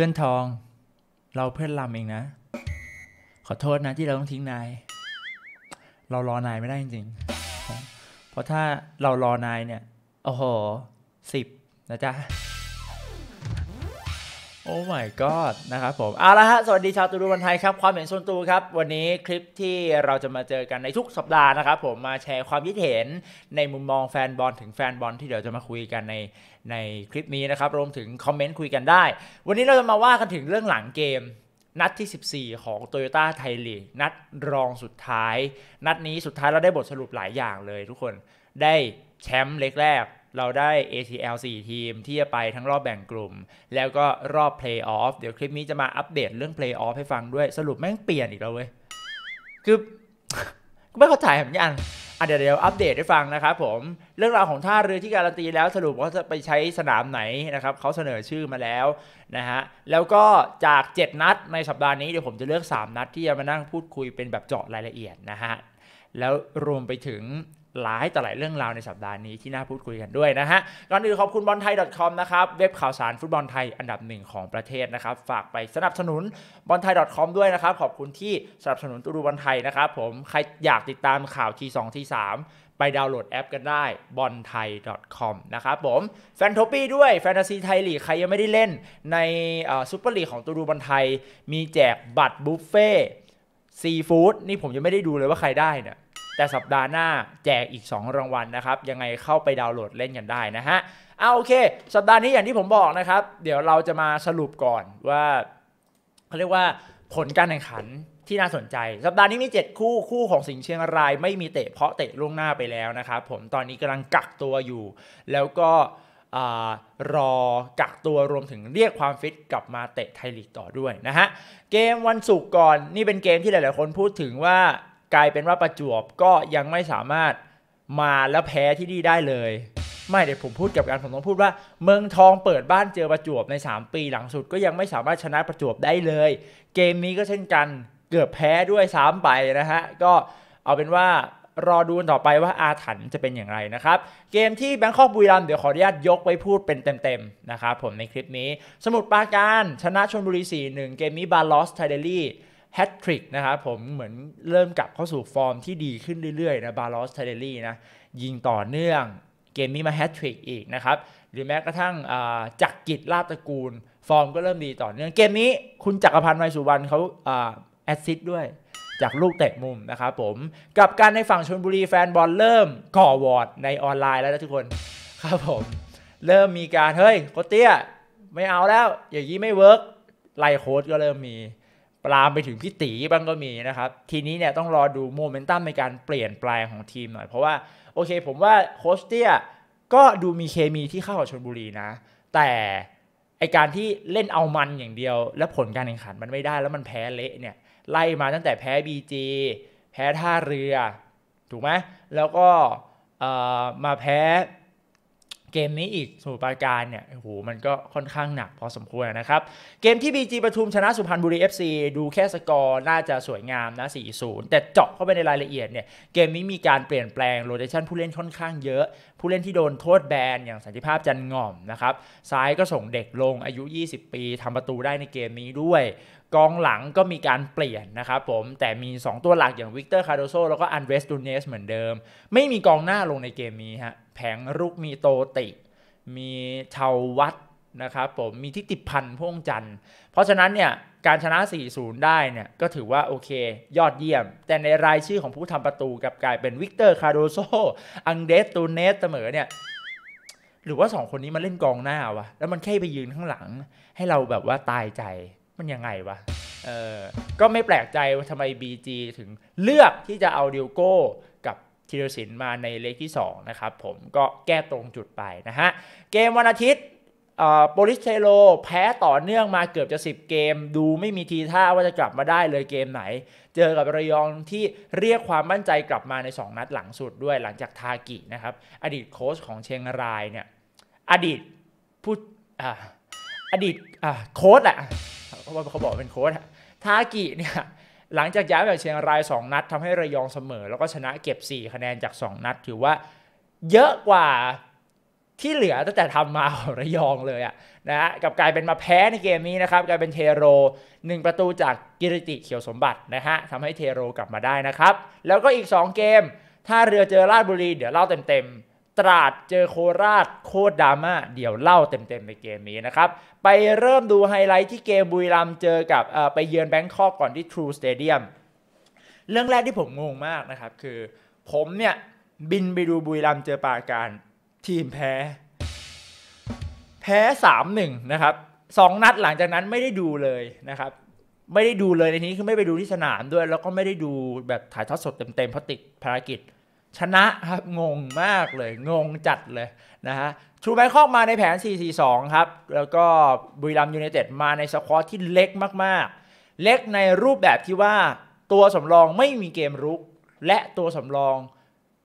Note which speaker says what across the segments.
Speaker 1: พื่อนทอง เราเพื่อนลำเองนะ ขอโทษนะ ที่เราต้องทิ้งนาย เรารอนายไม่ได้จริง เพราะถ้าเรารอนายเนี่ย โอ้โหสิบนะจ๊ะโอ้ my god นะครับผม เอาละฮะ สวัสดีชาวตูดูบันไทยครับ ความเห็นส่วนตัวครับ วันนี้คลิปที่เราจะมาเจอกันในทุกสัปดาห์นะครับผม มาแชร์ความคิดเห็นในมุมมองแฟนบอลถึงแฟนบอลที่เดี๋ยวจะมาคุยกันในในคลิปนี้นะครับ รวมถึงคอมเมนต์คุยกันได้ วันนี้เราจะมาว่ากันถึงเรื่องหลังเกม นัดที่ 14 ของ t o y ยต้าไทยลีกนัดรองสุดท้าย นัดนี้สุดท้ายเราได้บทสรุปหลายอย่างเลย ทุกคน ได้แชมป์เล็กแรกเราได้ ATL 4ทีมที่จะไปทั้งรอบแบ่งกลุ่ม แล้วก็รอบ Play Off เดี๋ยวคลิปนี้จะมาอัปเดตเรื่อง Play Off ให้ฟังด้วยสรุปแม่งเปลี่ยนอีกแล้วเว้ยคือไม่เข้าใจเหมือนกันอ่ะเดี๋ยวเดี๋ยวอัปเดตให้ฟังนะครับผมเรื่องราวของท่าเรือที่การันตีแล้วสรุปว่าจะไปใช้สนามไหนนะครับเขาเสนอชื่อมาแล้วนะฮะแล้วก็จาก 7 นัดในสัปดาห์นี้เดี๋ยวผมจะเลือก3นัดที่จะมานั่งพูดคุยเป็นแบบเจาะรายละเอียดนะฮะแล้วรวมไปถึงหลายต่อหลายเรื่องราวในสัปดาห์นี้ที่น่าพูดคุยกันด้วยนะฮะก่อนอื่นขอบคุณบอลไทย .com นะครับ เว็บข่าวสารฟุตบอลไทยอันดับหนึ่งของประเทศนะครับ ฝากไปสนับสนุนบอลไทย .com ด้วยนะครับ ขอบคุณที่สนับสนุนตูดูบอลไทยนะครับผม ใครอยากติดตามข่าวทีสองทีสามไปดาวน์โหลดแอปกันได้บอลไทย .com นะครับผม แฟนทอปี้ด้วยแฟนตาซีไทยลีกใครยังไม่ได้เล่นในซูเปอร์ลีกของตูดูบอลไทย มีแจกบัตรบุฟเฟ่ซีฟู้ดนี่ผมยังไม่ได้ดูเลยว่าใครได้เนี่ยแต่สัปดาห์หน้าแจกอีก 2 รางวัลนนะครับยังไงเข้าไปดาวน์โหลดเล่นกันได้นะฮะเอาโอเค สัปดาห์นี้อย่างที่ผมบอกนะครับ เดี๋ยวเราจะมาสรุปก่อนว่าเขาเรียกว่าผลการแข่งขันที่น่าสนใจ สัปดาห์นี้มี7คู่คู่ของสิงห์เชียงราย ไม่มีเตะเพราะเตะล่วงหน้าไปแล้วนะครับผมตอนนี้กำลังกักตัวอยู่ แล้วก็รอกักตัวรวมถึงเรียกความฟิตกลับมาเตะไทยลีกต่อด้วยนะฮะเกมวันศุกร์ก่อนนี่เป็นเกมที่หลายๆคนพูดถึงว่ากลายเป็นว่าประจวบก็ยังไม่สามารถมาแล้วแพ้ที่นี่ได้เลย ไม่เดี๋ยวผมพูดกับการผมต้องพูดว่า เมืองทองเปิดบ้านเจอประจวบใน 3 ปีหลังสุดก็ยังไม่สามารถชนะประจวบได้เลย เกมนี้ก็เช่นกันเกือบแพ้ด้วย 3 ไปนะฮะก็เอาเป็นว่ารอดูต่อไปว่าอาถรรพ์จะเป็นอย่างไรนะครับเกมที่แบงคอกบุรีรัมเดี๋ยวขออนุญาตยกไปพูดเป็นเต็มๆนะครับผมในคลิปนี้สมุดปราการชนะชนบุรี4-1เกมนี้บาลอสไทเดลี่แฮตทริกนะครับผมเหมือนเริ่มกลับเข้าสู่ฟอร์มที่ดีขึ้นเรื่อยๆนะบาลอสเทเดลี่นะยิงต่อเนื่องเกมนี้มาแฮตทริกอีกนะครับหรือแม้กระทั่งจักรกิจลาบตระกูลฟอร์มก็เริ่มดีต่อเนื่องเกมนี้คุณจักรพันธ์ไมสุวรรณเขาแอดซิดด้วย จากลูกเตะมุม นะครับผมกับการในฝั่งชนบุรีแฟนบอลเริ่มก่อวอร์ดในออนไลน์แล้วนะทุกคนครับผมเริ่มมีการเฮ้ยโคเตี้ยไม่เอาแล้ว อย่างนี้ไม่เวิร์กไล่โค้ดก็เริ่มมีลามไปถึงพี่ตีบ้างก็มีนะครับ ทีนี้เนี่ยต้องรอดูโมเมนตัมในการเปลี่ยนแปลงของทีมหน่อย เพราะว่าโอเคผมว่าโคชเตียก็ดูมีเคมีที่เข้ากับชนบุรีนะ แต่ไอการที่เล่นเอามันอย่างเดียวแล้วผลการแข่งขันมันไม่ได้แล้วมันแพ้เละเนี่ยไล่มาตั้งแต่แพ้บีจีแพ้ท่าเรือ ถูกไหมแล้วก็มาแพ้เกมนี้อีกสมุทรปราการเนี่ยโอ้โหมันก็ค่อนข้างหนักพอสมควรนะครับ เกมที่ BG ปทุมชนะสุพรรณบุรี FC ดูแค่สกอร์ น่าจะสวยงามนะ 4-0 แต่เจาะเข้าไปในรายละเอียดเนี่ย เกมนี้มีการเปลี่ยนแปลงโรเตชันผู้เล่นค่อนข้างเยอะ ผู้เล่นที่โดนโทษแบนอย่างสันติภาพจันง่อมนะครับ ซ้ายก็ส่งเด็กลงอายุ 20 ปีทำประตูได้ในเกมนี้ด้วยกองหลังก็มีการเปลี่ยนนะครับผมแต่มี 2 ตัวหลักอย่างวิกเตอร์คาร์โดโซแล้วก็อันเดรสตูเนสเหมือนเดิม ไม่มีกองหน้าลงในเกมนี้ฮะแผงรุกมีโตติ มีเทาวัตนะครับผมมีทิติพันธ์พ่วงจันทร์เพราะฉะนั้นเนี่ยการชนะ 4-0 ได้เนี่ยก็ถือว่าโอเคยอดเยี่ยม แต่ในรายชื่อของผู้ทำประตูกับกลายเป็นวิกเตอร์คาร์โดโซอังเดสตูเนสเสมอเนี่ยหรือว่า 2 คนนี้มาเล่นกองหน้าวะแล้วมันแค่ไปยืนข้างหลังให้เราแบบว่าตายใจมันยังไงวะ เออก็ไม่แปลกใจว่าทำไม BG ถึงเลือกที่จะเอาดิวโก้ กับทีรศินมาในเลขที่ 2 นะครับผมก็แก้ตรงจุดไปนะฮะ เกมวันอาทิตย์โปลิสเทโลแพ้ต่อเนื่องมาเกือบจะ 10 เกมดูไม่มีทีท่าว่าจะกลับมาได้เลยเกมไหน เจอกับระยองที่เรียกความมั่นใจกลับมาใน 2 นัดหลังสุดด้วยหลังจากทากินะครับอดีตโค้ชของเชียงรายเนี่ยอดีตผู้อดีตโค้ชอะเพราะว่าเขาบอกเป็นโค้ดทากิเนี่ยหลังจากย้ายไปเชียงรายสองนัด ทำให้ระยองเสมอแล้วก็ชนะเก็บ 4 คะแนนจาก 2 นัด ถือว่า เยอะกว่าที่เหลือตั้งแต่ทำมาของระยองเลยอะนะฮะกับกลายเป็นมาแพ้ในเกมนี้นะครับกลายเป็นเทโร 1 ประตูจากกิริติเขียวสมบัตินะฮะทำให้เทโรกลับมาได้นะครับ แล้วก็อีก 2 เกม ถ้าเรือเจอราชบุรีเดี๋ยวเล่าเต็ม ๆตราดเจอโคราชโคตรดราม่าเดี๋ยวเล่าเต็มๆในเกมนี้นะครับ ไปเริ่มดูไฮไลท์ที่เกมบุรีรัมเจอกับไปเยือนแบงคอกก่อนที่ True Stadium เรื่องแรกที่ผมงงมากนะครับคือผมเนี่ย บินไปดูบุรีรัมเจอปาการทีมแพ้ แพ้สามหนึ่งนะครับสองนัดหลังจากนั้นไม่ได้ดูเลยนะครับ ไม่ได้ดูเลยในนี้คือไม่ไปดูที่สนามด้วย แล้วก็ไม่ได้ดูแบบถ่ายทอดสดเต็มๆเพราะติดภารกิจชนะครับงงมากเลย งงจัดเลยนะฮะชูแบงคอกมาในแผน 4-4-2 ครับ แล้วก็บุรีรัมยูไนเต็ดมาในสควอตที่เล็กมากๆ เล็กในรูปแบบที่ว่า ตัวสำรองไม่มีเกมรุก และตัวสำรอง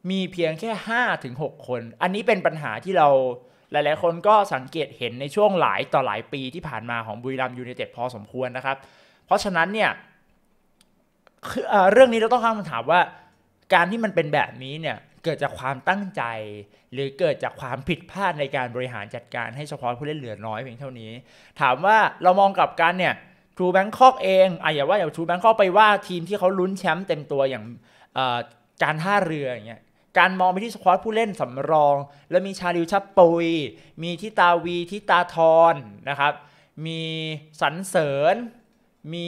Speaker 1: มีเพียงแค่ 5-6 คน อันนี้เป็นปัญหาที่เรา หลายๆคนก็สังเกตเห็นในช่วงหลายต่อหลายปีที่ผ่านมาของบุรีรัมยูไนเต็ดพอสมควรนะครับ เพราะฉะนั้นเนี่ยเรื่องนี้เราต้องคำถามว่าการที่มันเป็นแบบนี้เนี่ยเกิดจากความตั้งใจ หรือเกิดจากความผิดพลาดในการบริหารจัดการให้เฉพาะผู้เล่นเหลือน้อยเพียงเท่านี้ ถามว่าเรามองกลับกันเนี่ยทรูแบงคอกเองอ่ะอย่าว่าอย่าทรูแบงคอกไปว่าทีมที่เขาลุ้นแชมป์เต็มตัวอย่างการท่าเรืออย่างเงี้ยการมองไปที่สควอตผู้เล่นสำรอง แล้วมีชาลิวชับปุยมีทิตาวีทิตาทรนนะครับ มีสันเสริญมี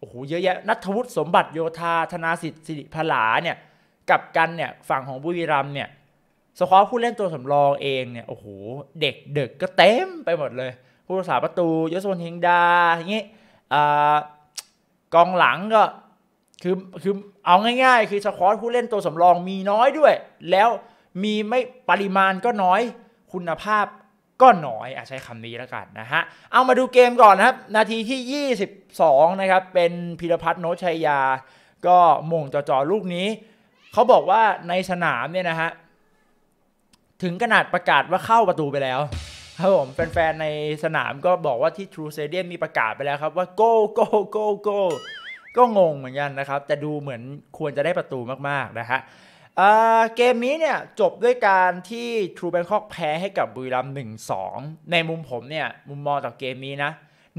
Speaker 1: โอ้โห เยอะแยะ นัทวุฒิสมบัติโยธา ธนาสิทธิ์สิริพลาเนี่ยกับกันเนี่ย ฝั่งของบุรีรัมเนี่ยสควอผู้เล่นตัวสำรองเอง เนี่ย โอ้โห เด็กเด็กก็เต็ม ไปหมดเลย ผู้รักษาประตูยศวนเฮงดา อย่างงี้กองหลังก็ คือ คือ เอาง่ายๆ คือสควอผู้เล่นตัวสำรองมีน้อยด้วย แล้วมีไม่ปริมาณก็น้อยคุณภาพก็น้อยอใช้คำนี้แล้วกันนะฮะ เอามาดูเกมก่อนนะครับ นาทีที่ 22 นะครับ เป็นพีรพัฒน์โนชัยยา ก็มงจจอๆลูกนี้ เขาบอกว่าในสนามเนี่ยนะฮะถึงขนาดประกาศว่าเข้าประตูไปแล้วครับผมแฟนๆในสนามก็บอกว่าที่ทรูเซเดียนมีประกาศไปแล้วครับว่า go go go go ก็งงเหมือนกันนะครับแต่ดูเหมือนควรจะได้ประตูมากๆนะฮะเกมนี้เนี่ยจบด้วยการที่ทรูแบงคอกแพ้ให้กับบุรีรัมหนึ่งสองในมุมผมเนี่ยมุมมองต่อเกมนี้นะ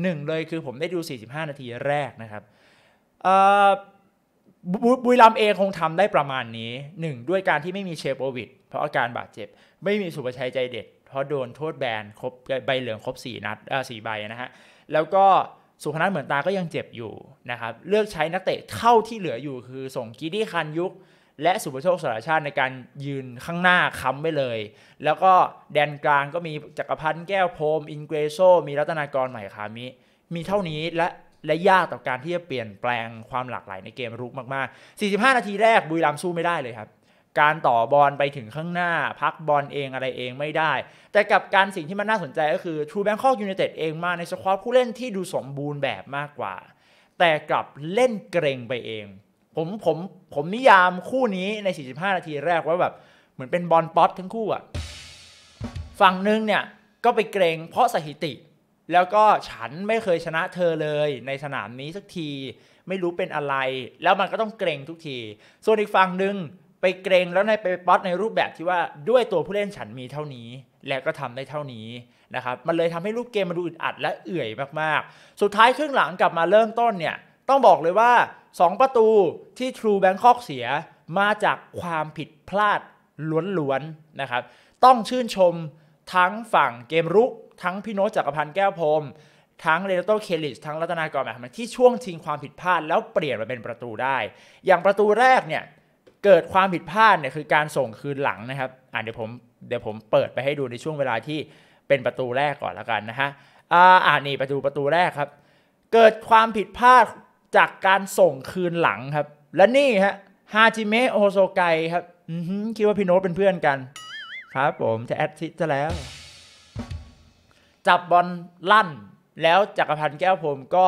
Speaker 1: หนึ่งเลยคือผมได้ดู 45 นาทีแรกนะครับบุรีรัมเองคงทำได้ประมาณนี้หนึ่งด้วยการที่ไม่มีเชฟโอวิดเพราะอาการบาดเจ็บไม่มีสุภาชัยใจเด็ด เพราะโดนโทษแบนครบใบเหลืองครบ4นัดสี่ใบนะฮะแล้วก็สุพนัทเหมือนตาก็ยังเจ็บอยู่นะครับเลือกใช้นักเตะเท่าที่เหลืออยู่ คือส่งกิดี้คันยุคและสุภโชคสารชาติในการยืนข้างหน้าค้ำไปเลย แล้วก็แดนกลางก็มีจักรพันธ์แก้วโพมอินเกรโซ มีรัตนากรใหม่คามิมีเท่านี้และและยากต่อการที่จะเปลี่ยนแปลงความหลากหลายในเกมรุกมากๆ 45 นาทีแรกบุยรัมสู้ไม่ได้เลยครับ การต่อบอลไปถึงข้างหน้าพักบอลเองอะไรเองไม่ได้ แต่กับการสิ่งที่มันน่าสนใจ ก็คือทรูแบงคอกยูเนเต็ดเองมาในสควอตผู้เล่นที่ดูสมบูรณ์แบบมากกว่า แต่กลับเล่นเกรงไปเองผมผมผมนิยามคู่นี้ใน 45 นาทีแรกว่าแบบเหมือนเป็นบอลป๊อตทั้งคู่อะฝั่งหนึ่งเนี่ยก็ไปเกรงเพราะสถิติ แล้วก็ฉันไม่เคยชนะเธอเลยในสนามนี้สักทีไม่รู้เป็นอะไร แล้วมันก็ต้องเกรงทุกที ส่วนอีกฝั่งหนึ่งไปเกรงแล้วในไปป๊อตในรูปแบบที่ว่าด้วยตัวผู้เล่นฉันมีเท่านี้ และก็ทำได้เท่านี้นะครับมันเลยทำให้รูปเกมมันดูอึดอัดและเอื่อยมากๆ สุดท้ายครึ่งหลังกลับมาเริ่มต้นเนี่ยต้องบอกเลยว่า2ประตูที่ทรูแบงคอกเสียมาจากความผิดพลาดล้วนๆนะครับต้องชื่นชมทั้งฝั่งเกมรุก ทั้งพี่โนจักรพันธ์แก้วพรมทั้งเรโตเคลิชทั้งรัตนากรแบบที่ช่วงชิงความผิดพลาด แล้วเปลี่ยนมาเป็นประตูได้ อย่างประตูแรกเนี่ย เกิดความผิดพลาดเนี่ยคือการส่งคืนหลังนะครับอ่าเดี๋ยวผมเดี๋ยวผมเปิดไปให้ดูในช่วงเวลาที่เป็นประตูแรกก่อนละกันนะฮะอ่าอ่านี่ประตูประตูแรกครับ เกิดความผิดพลาดจากการส่งคืนหลังครับ และนี่ฮะฮาจิเมะโอโซไกครับคิดว่าพี่โน้ตเป็นเพื่อนกัน ครับผมจะแอดซิจะแล้ว จับบอลลั่นแล้วจักรพันธ์แก้วผมก็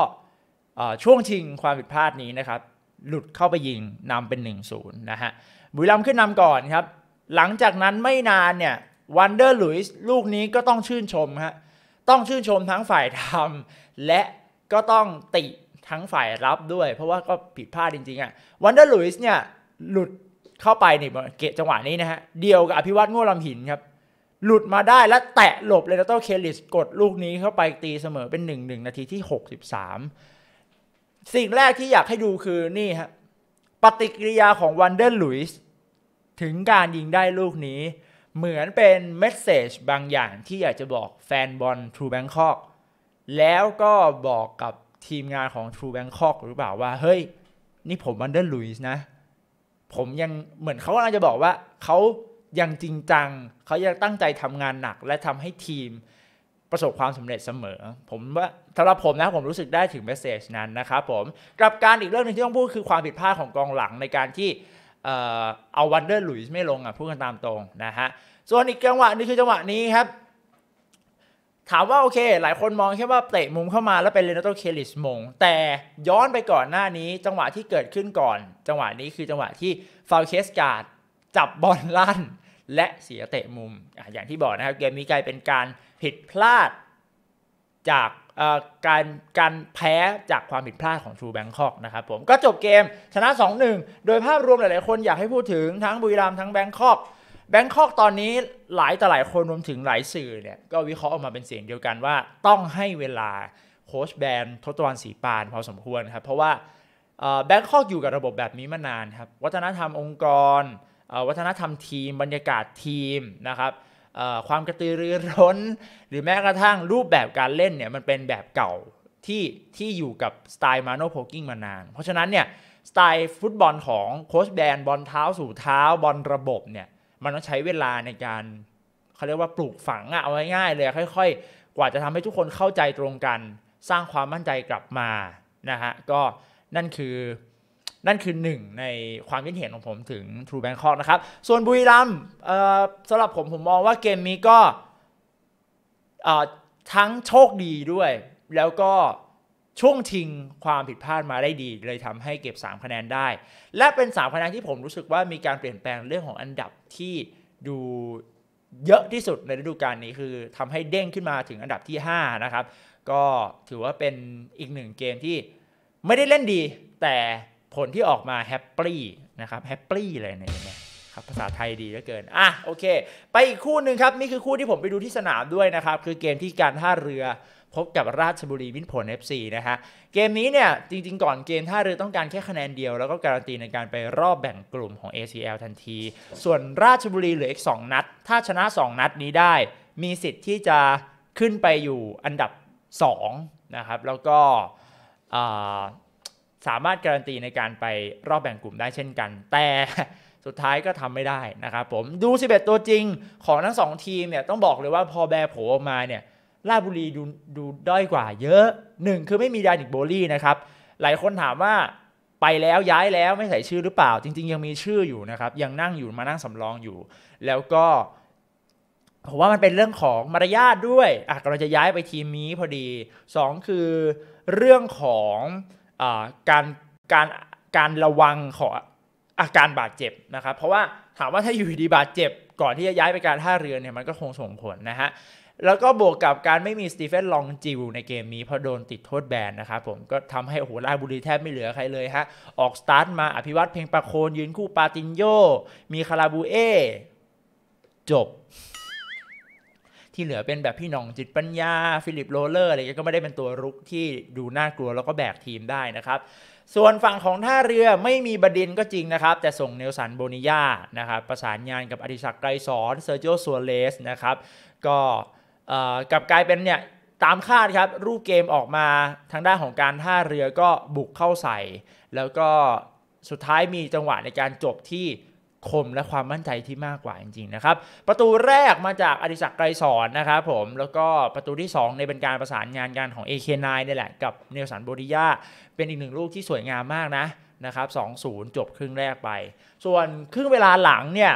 Speaker 1: ช่วงชิงความผิดพลาดนี้นะครับ หลุดเข้าไปยิง นำเป็น1-0นะฮะบุรีรัมย์ขึ้นนำก่อนครับ หลังจากนั้นไม่นานเนี่ยวันเดอร์ลุยส์ลูกนี้ก็ต้องชื่นชมฮะต้องชื่นชมทั้งฝ่ายทำและก็ต้องติทั้งฝ่ายรับด้วยเพราะว่าก็ผิดพลาดจริงๆอะ่ะวันเดอร์ลุยส์เนี่ยหลุดเข้าไปในเกตจังหวะนี้นะฮะเดียวกับอภิวัตง่วลำหินครับหลุดมาได้และแตะหลบเลยนะต้อเคลิสกดลูกนี้เข้าไปตีเสมอเป็น 1 1 นาทีที่ 63 สิ่งแรกที่อยากให้ดูคือนี่ฮะปฏิกิริยาของวันเดอร์ลุยส์ถึงการยิงได้ลูกนี้ เหมือนเป็นเมสเซจบางอย่างที่อยากจะบอกแฟนบอลทรูแบงคอกแล้วก็บอกกับทีมงานของ True Bangkok หรือเปล่าว่า เฮ้ย นี่ผมวันเดอร์ลุยส์นะ ผมยังเหมือนเขากำลังจะบอกว่าเขายังจริงจังเขายังตั้งใจทำงานหนัก และทำให้ทีมประสบความสำเร็จเสมอผมว่าสำหรับผมนะผมรู้สึกได้ถึงเมสเซจนั้นนะครับผมกับการอีกเรื่องนึงที่ต้องพูดคือความผิดพลาดของกองหลังในการที่เอาวันเดอร์ลุยส์ไม่ลงอ่ะพูดกันตามตรงนะฮะส่วนอีกจังหวะนี้คือจังหวะนี้ครับถามว่าโอเคหลายคนมองแค่ว่าเตะมุมเข้ามาแล้วเป็นเลนโตเคลิสมง แต่ย้อนไปก่อนหน้านี้จังหวะที่เกิดขึ้นก่อน จังหวะนี้คือจังหวะที่ฟาวเคสการ์ดจับบอลลั่น และเสียเตะมุมออย่างที่บอกนะครับเกมนี้กลายเป็นการผิดพลาด จากการการแพ้จากความผิดพลาดของทูแบงคอกนะครับผมก็จบเกมชนะ2-1 โดยภาพรวมหลายๆคนอยากให้พูดถึงทั้งบุรีรัมย์ทั้งแบงคอกแบงคอกตอนนี้หลายต่หลายคน รวมถึงหลายสื่อเนี่ยก็วิเคราะห์ออกมาเป็นเสียงเดียวกันว่าต้องให้เวลาโค้ชแบนทศตวรรษสีปานพอสมควรครับเพราะว่าแบงคอกอยู่กับระบบแบบนี้มานานครับวัฒนธรรมองค์กร วัฒนธรรมทีมบรรยากาศทีมนะครับความกระตือรือร้น หรือแม้กระทั่งรูปแบบการเล่นเนี่ยมันเป็นแบบเก่าที่ที่อยู่กับสไตล์มาโนโพกิ้งมานาน เพราะฉะนั้นเนี่ยสไตล์ฟุตบอลของโค้ชแบนบอลเท้าสู่เท้าบอลระบบเนี่ยมันต้องใช้เวลาในการเขาเรียกว่าปลูกฝังอะเอาง่ายๆเลย ค่อยๆ กว่าจะทำให้ทุกคนเข้าใจตรงกัน สร้างความมั่นใจกลับมานะฮะก็นั่นคือนั่นคือหนึ่งในความคิดเห็นของผมถึง True Bangkok นะครับ ส่วนบุรีรัมสำหรับผมผมมองว่าเกมนี้ก็ทั้งโชคดีด้วย แล้วก็ช่วงทิ้งความผิดพลาดมาได้ดี เลยทำให้เก็บ3คะแนนได้ และเป็น3คะแนนที่ผมรู้สึกว่า มีการเปลี่ยนแปลงเรื่องของอันดับที่ดูเยอะที่สุดในฤดูกาลนี้คือทำให้เด้งขึ้นมาถึงอันดับที่5นะครับ ก็ถือว่าเป็นอีกหนึ่งเกมที่ไม่ได้เล่นดี แต่ผลที่ออกมาแฮปปี้นะครับแฮปปี้เลยเนี่ยครับภาษาไทยดีเหลือเกินอ่ะโอเค ไปอีกคู่หนึ่งครับนี่คือคู่ที่ผมไปดูที่สนามด้วยนะครับคือเกมที่การท่าเรือพบกับราชบุรีวินผล FC นะฮะเกมนี้เนี่ยจริง ๆ ก่อนเกมท่าเรือต้องการแค่คะแนนเดียวแล้วก็การันตีในการไปรอบแบ่งกลุ่มของ ACL ทันที ส่วนราชบุรีเหลืออีก2นัด ถ้าชนะ 2 นัดนี้ได้มีสิทธิ์ที่จะขึ้นไปอยู่อันดับ2นะครับแล้วก็สามารถการันตีในการไปรอบแบ่งกลุ่มได้เช่นกัน แต่สุดท้ายก็ทำไม่ได้นะครับผมดู 11 ตัวจริงของทั้ง 2 ทีมเนี่ยต้องบอกเลยว่าพอแบโผล่ออกมาเนี่ยลาบุรีดูดูด้อยกว่าเยอะหนึ่งคือไม่มีดานิกโบลี่นะครับหลายคนถามว่าไปแล้วย้ายแล้วไม่ใส่ชื่อหรือเปล่า จริงๆยังมีชื่ออยู่นะครับ ยังนั่งอยู่มานั่งสำรองอยู่ แล้วก็ผมว่ามันเป็นเรื่องของมารยาทด้วยอ่ะเราจะย้ายไปทีมนี้พอดี 2 คือเรื่องของอการการการระวังของอาการบาดเจ็บนะครับ เพราะว่าถามว่าถ้าอยู่ดีบาดเจ็บ ก่อนที่จะย้ายไปการท่าเรือเนี่ยมันก็คงส่งผลนะฮะแล้วก็บวกกับการไม่มีสตีเฟนลองจิวในเกมนี้เพราะโดนติดโทษแบนนะครับ ผมก็ทำให้โอ้โหราชบุรีแทบไม่เหลือใครเลยฮะออกสตาร์ทมาอภิวัตเพลงประโคนยืนคู่ปาตินโย มีคาราบูเอจบ ที่เหลือเป็นแบบพี่น้องจิตปัญญา ฟิลิปโรเลอร์อะไรก็ไม่ได้เป็นตัวรุกที่ดูน่ากลัวแล้วก็แบกทีมได้นะครับ ส่วนฝั่งของท่าเรือไม่มีบดินก็จริงนะครับ แต่ส่งเนลสันโบนิยานะครับประสานงานกับอดิศักดิ์ไกรสอนเซอร์เจโอสัวเลสนะครับก็กับกลายเป็นเนี่ยตามคาดครับรูปเกมออกมาทางด้านของการท่าเรือก็บุกเข้าใส่แล้วก็สุดท้ายมีจังหวะในการจบที่คมและความมั่นใจที่มากกว่าจริงๆนะครับประตูแรกมาจากอดิศักดิ์ไกรสอนนะครับผมแล้วก็ประตูที่ 2 ในเป็นการประสานงานกันของ AK9 นี่แหละกับเนลสันโบริยา เป็นอีกหนึ่งลูกที่สวยงามมากนะนะครับ2-0 จบครึ่งแรกไป ส่วนครึ่งเวลาหลังเนี่ย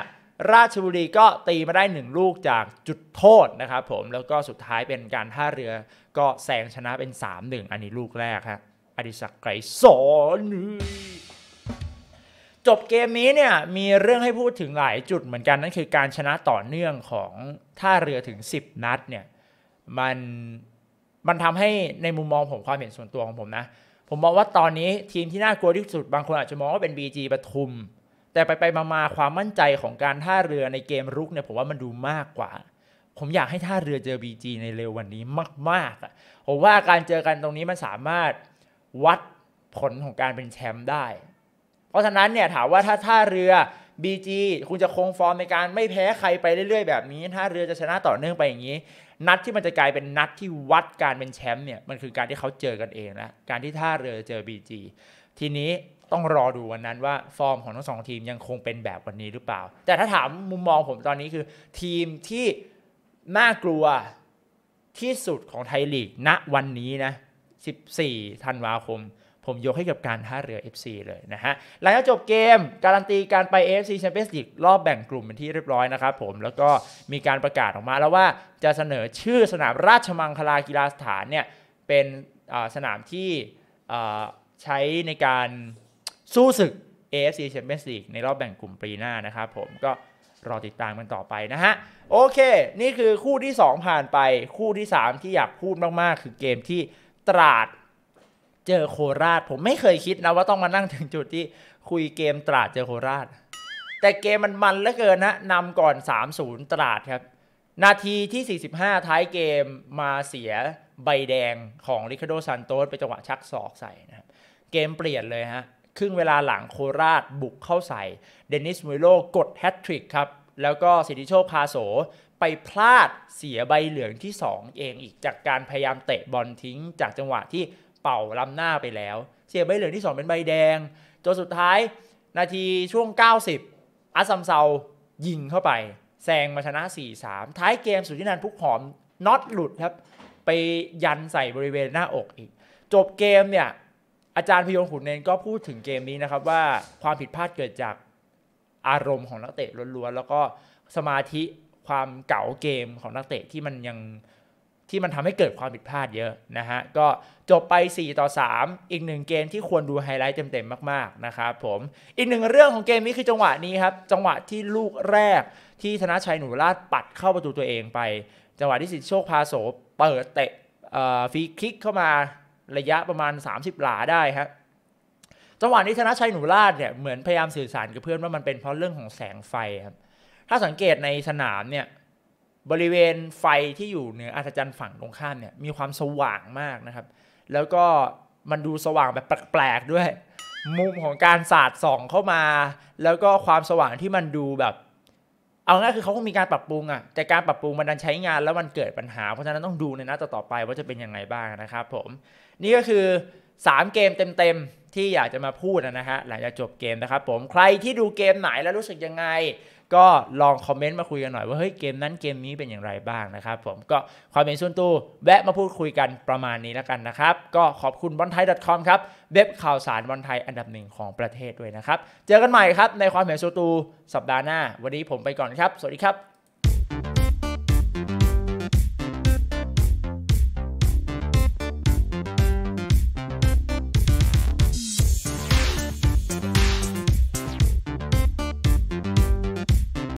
Speaker 1: ราชบุรีก็ตีมาได้ 1 ลูกจากจุดโทษนะครับผมแล้วก็สุดท้ายเป็นการท่าเรือก็แซงชนะเป็น 3-1 อันนี้ลูกแรกฮะอดิศักดิ์ไกรสอนจบเกมนี้เนี่ยมีเรื่องให้พูดถึงหลายจุดเหมือนกัน นั่นคือการชนะต่อเนื่องของท่าเรือถึง 10 นัดเนี่ยมันมันทำให้ในมุมมองผมความเห็นส่วนตัวของผมนะ ผมมองว่าตอนนี้ทีมที่น่ากลัวที่สุด บางคนอาจจะมองว่าเป็น BG ปทุมแต่ไปไปมาาความมั่นใจของการท่าเรือในเกมรุกเนี่ยผมว่ามันดูมากกว่า ผมอยากให้ท่าเรือเจอบีจีในเร็ววันนี้มากๆอ่ะผมว่าการเจอกันตรงนี้มันสามารถวัดผลของการเป็นแชมป์ได้ เพราะฉะนั้นเนี่ยถามว่าถ้าท่าเรือ BG คุณจะคงฟอร์มในการไม่แพ้ใครไปเรื่อยๆแบบนี้ถ้าเรือจะชนะต่อเนื่องไปอย่างนี้ นัดที่มันจะกลายเป็นนัดที่วัดการเป็นแชมป์เนี่ย มันคือการที่เขาเจอกันเองนะการที่ท่าเรือเจอ BG ทีนี้ต้องรอดูวันนั้นว่าฟอร์มของทั้งสองทีมยังคงเป็นแบบวันนี้หรือเปล่า แต่ถ้าถามมุมมองผมตอนนี้คือ ทีมที่น่ากลัวที่สุดของไทยลีกณวันนี้นะ14ธันวาคม ผมยกให้กับการท่าเรือ FC เลยนะฮะหลังจากจบเกมการันตีการไป AFC Champions League รอบแบ่งกลุ่มเป็นที่เรียบร้อยนะครับผม แล้วก็มีการประกาศออกมาแล้วว่าจะเสนอชื่อสนามราชมังคลากีฬาสถานเนี่ยเป็นสนามที่ใช้ในการสู้ศึก AFC Champions League ในรอบแบ่งกลุ่มปีหน้านะครับ ผมก็รอติดตามกันต่อไปนะฮะ โอเค นี่คือคู่ที่ 2 ผ่านไปคู่ที่ 3 ที่อยากพูดมาก ๆ คือเกมที่ตราดเจอโคราช ผมไม่เคยคิดนะว่าต้องมานั่งถึงจุดที่คุยเกมตราดเจอโคราช แต่เกมมันมันเหลือเกินนะนำก่อน 3-0 ตราดครับ นาทีที่ 45 ท้ายเกมมาเสียใบแดงของริคาโดซันโตสไปจังหวะชักศอกใส่นะครับเกมเปลี่ยนเลยฮะครึ่งเวลาหลังโคราชบุกเข้าใส่เดนิสมุยโลกดแฮตทริกครับ แล้วก็สิทธิโชคพาโสไปพลาดเสียใบเหลืองที่ 2 เองอีกจากการพยายามเตะบอลทิ้งจากจังหวะที่เป่าล้ำหน้าไปแล้ว เสียใบเหลืองที่ 2 เป็นใบแดงจนสุดท้าย นาทีช่วง 90อัสซัมเซายิงเข้าไปแซงมาชนะ 4-3 ท้ายเกมสุดที่นันพุกหอมน็อตหลุดครับไปยันใส่บริเวณหน้าอกอีก จบเกมเนี่ยอาจารย์พยงขุนเนนก็พูดถึงเกมนี้นะครับว่าความผิดพลาดเกิดจาก อารมณ์ของนักเตะล้วนๆแล้วก็สมาธิความเก่าเกมของนักเตะที่มันยังที่มันทำให้เกิดความผิดพลาดเยอะนะฮะก็จบไป4ต่อ3อีกหนึ่งเกมที่ควรดูไฮไลท์เต็มๆมากๆนะครับผมอีกหนึ่งเรื่องของเกมนี้คือจังหวะนี้ครับจังหวะที่ลูกแรกที่ธนชัยหนูราชปัดเข้าประตูตัวเองไป จังหวะที่สิทธิโชคพาโสเปิดเตะฟรีคิกเข้ามาระยะประมาณ 30 หลาได้ครับจังหวะนี้ธนชัยหนูลาดเนี่ยเหมือนพยายามสื่อสารกับเพื่อนว่ามันเป็นเพราะเรื่องของแสงไฟครับ ถ้าสังเกตในสนามเนี่ยบริเวณไฟที่อยู่เหนืออัศจรรย์ฝั่งตรงข้ามเนี่ยมีความสว่างมากนะครับ แล้วก็มันดูสว่างแบบแปลกๆด้วย มุมของการสาดส่องเข้ามา แล้วก็ความสว่างที่มันดูแบบเอาง่ายคือเขาคงมีการปรับปรุงอ่ะแต่การปรับปรุงมันดันใช้งานแล้วมันเกิดปัญหา เพราะฉะนั้นต้องดูในหน้าต่อไปว่าจะเป็นยังไงบ้างนะครับผม นี่ก็คือ3 เกมเต็มๆ ที่อยากจะมาพูดนะฮะหลังจากจบเกมนะครับ ผมใครที่ดูเกมไหนแล้วรู้สึกยังไง ก็ลองคอมเมนต์มาคุยกันหน่อยว่าเฮ้ยเกมนั้นเกมนี้เป็นอย่างไรบ้างนะครับ ผมก็ความเห็นส่วนตัวแวะมาพูดคุยกันประมาณนี้แล้วกันนะครับก็ขอบคุณบอลไทย .com ครับเว็บข่าวสารบอลไทยอันดับหนึ่งของประเทศด้วยนะครับเจอกันใหม่ครับในความเห็นส่วนตัวสัปดาห์หน้า วันนี้ผมไปก่อนครับ สวัสดีครับ